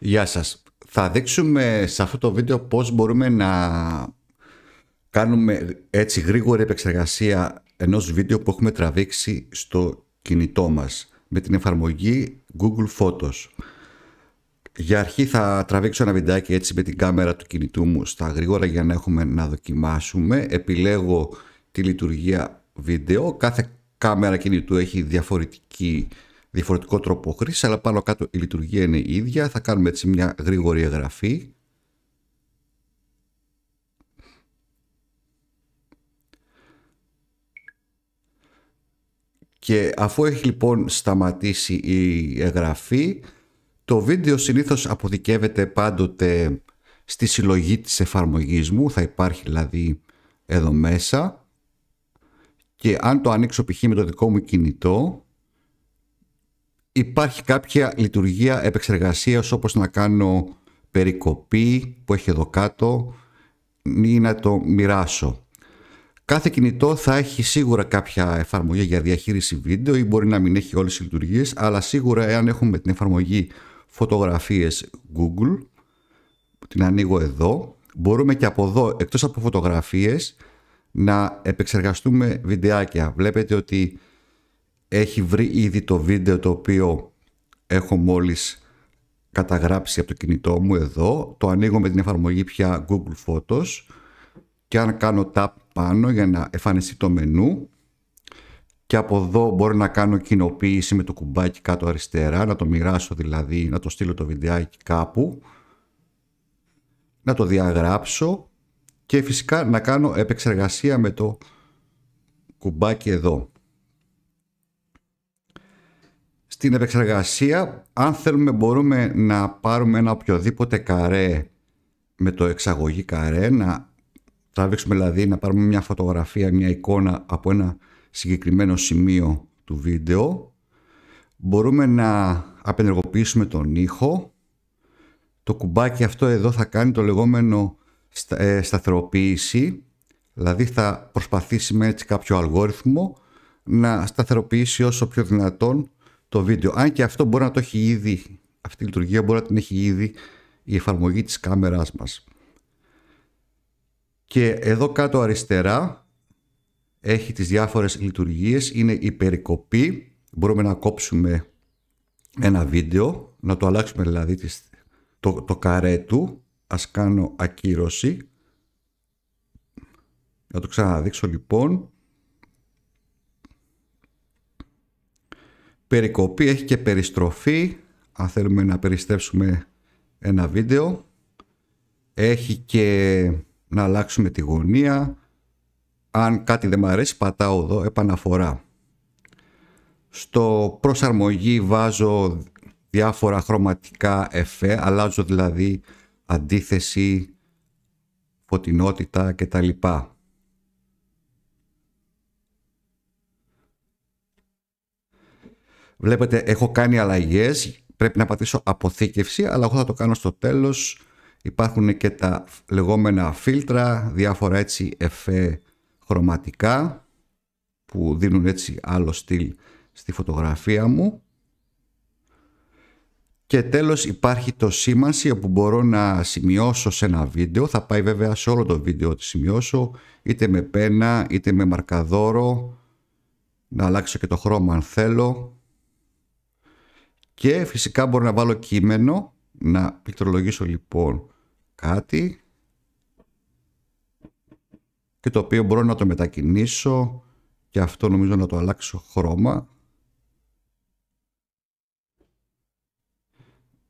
Γεια σας. Θα δείξουμε σε αυτό το βίντεο πώς μπορούμε να κάνουμε έτσι γρήγορη επεξεργασία ενός βίντεο που έχουμε τραβήξει στο κινητό μας με την εφαρμογή Google Photos. Για αρχή θα τραβήξω ένα βιντεάκι έτσι με την κάμερα του κινητού μου στα γρήγορα για να έχουμε να δοκιμάσουμε. Επιλέγω τη λειτουργία βίντεο. Κάθε κάμερα κινητού έχει διαφορετική διαφορετικό τρόπο χρήση, αλλά πάνω κάτω η λειτουργία είναι η ίδια. Θα κάνουμε έτσι μια γρήγορη εγγραφή. Και αφού έχει λοιπόν σταματήσει η εγγραφή, το βίντεο συνήθως αποδικεύεται πάντοτε στη συλλογή της εφαρμογής μου, θα υπάρχει δηλαδή εδώ μέσα και αν το ανοίξω π.χ. με το δικό μου κινητό υπάρχει κάποια λειτουργία επεξεργασίας όπως να κάνω περικοπή που έχει εδώ κάτω ή να το μοιράσω. Κάθε κινητό θα έχει σίγουρα κάποια εφαρμογή για διαχείριση βίντεο ή μπορεί να μην έχει όλες τις λειτουργίες, αλλά σίγουρα εάν έχουμε την εφαρμογή φωτογραφίες Google, την ανοίγω εδώ, μπορούμε και από εδώ, εκτός από φωτογραφίες, να επεξεργαστούμε βιντεάκια. Βλέπετε ότι έχει βρει ήδη το βίντεο το οποίο έχω μόλις καταγράψει από το κινητό μου εδώ. Το ανοίγω με την εφαρμογή πια Google Photos και αν κάνω tap πάνω για να εμφανιστεί το μενού και από εδώ μπορώ να κάνω κοινοποίηση με το κουμπάκι κάτω αριστερά, να το μοιράσω δηλαδή, να το στείλω το βιντεάκι κάπου, να το διαγράψω και φυσικά να κάνω επεξεργασία με το κουμπάκι εδώ στην επεξεργασία, αν θέλουμε μπορούμε να πάρουμε ένα οποιοδήποτε καρέ με το εξαγωγή καρέ, να τραβήξουμε δηλαδή να πάρουμε μια φωτογραφία, μια εικόνα από ένα συγκεκριμένο σημείο του βίντεο. Μπορούμε να απενεργοποιήσουμε τον ήχο. Το κουμπάκι αυτό εδώ θα κάνει το λεγόμενο ε, σταθεροποίηση, δηλαδή θα προσπαθήσει με κάποιο αλγόριθμο να σταθεροποιήσει όσο πιο δυνατόν το βίντεο. Αν και αυτό μπορεί να το έχει ήδη, αυτή η λειτουργία μπορεί να την έχει ήδη η εφαρμογή της κάμεράς μας. Και εδώ κάτω αριστερά έχει τις διάφορες λειτουργίες. Είναι η περικοπή. Μπορούμε να κόψουμε ένα βίντεο, να το αλλάξουμε δηλαδή το, το καρέ του. Ας κάνω ακύρωση. Να το ξαναδείξω λοιπόν. περικοπή, έχει και περιστροφή. Αν θέλουμε να περιστρέψουμε ένα βίντεο. Έχει και να αλλάξουμε τη γωνία. Αν κάτι δεν μου αρέσει πατάω εδώ επαναφορά. Στο προσαρμογή βάζω διάφορα χρωματικά εφέ. Αλλάζω δηλαδή αντίθεση, φωτεινότητα κτλ. Βλέπετε, έχω κάνει αλλαγές. Πρέπει να πατήσω αποθήκευση, αλλά εγώ θα το κάνω στο τέλος. Υπάρχουν και τα λεγόμενα φίλτρα, διάφορα έτσι εφέ χρωματικά που δίνουν έτσι άλλο στυλ στη φωτογραφία μου. Και τέλος υπάρχει το σήμανση όπου μπορώ να σημειώσω σε ένα βίντεο. Θα πάει βέβαια σε όλο το βίντεο ότι σημειώσω είτε με πένα είτε με μαρκαδόρο. Να αλλάξω και το χρώμα αν θέλω. Και φυσικά μπορώ να βάλω κείμενο, να πληκτρολογήσω λοιπόν κάτι και το οποίο μπορώ να το μετακινήσω και αυτό νομίζω να το αλλάξω χρώμα.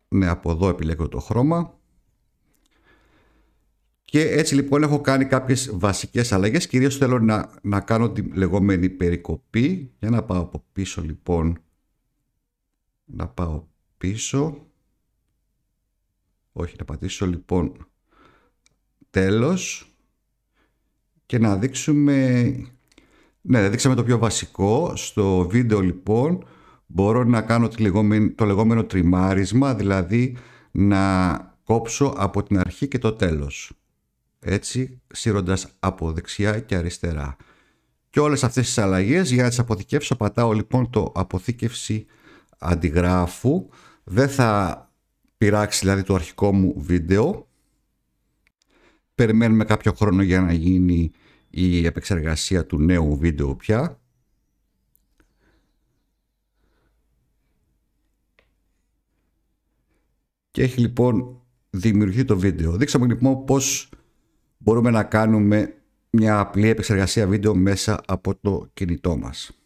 Ναι, από εδώ επιλέγω το χρώμα. Και έτσι λοιπόν έχω κάνει κάποιες βασικές αλλαγές. Κυρίως θέλω να, να κάνω τη λεγόμενη περικοπή. Για να πάω από πίσω λοιπόν να πάω πίσω όχι να πατήσω λοιπόν τέλος και να δείξουμε ναι δείξαμε το πιο βασικό στο βίντεο λοιπόν μπορώ να κάνω το λεγόμενο τριμάρισμα δηλαδή να κόψω από την αρχή και το τέλος έτσι σύροντας από δεξιά και αριστερά και όλες αυτές τις αλλαγές για να τις αποθηκεύσω πατάω λοιπόν το αποθήκευση αντιγράφου δεν θα πειράξει δηλαδή το αρχικό μου βίντεο περιμένουμε κάποιο χρόνο για να γίνει η επεξεργασία του νέου βίντεο πια και έχει λοιπόν δημιουργηθεί το βίντεο. Δείξαμε λοιπόν πώς μπορούμε να κάνουμε μια απλή επεξεργασία βίντεο μέσα από το κινητό μας.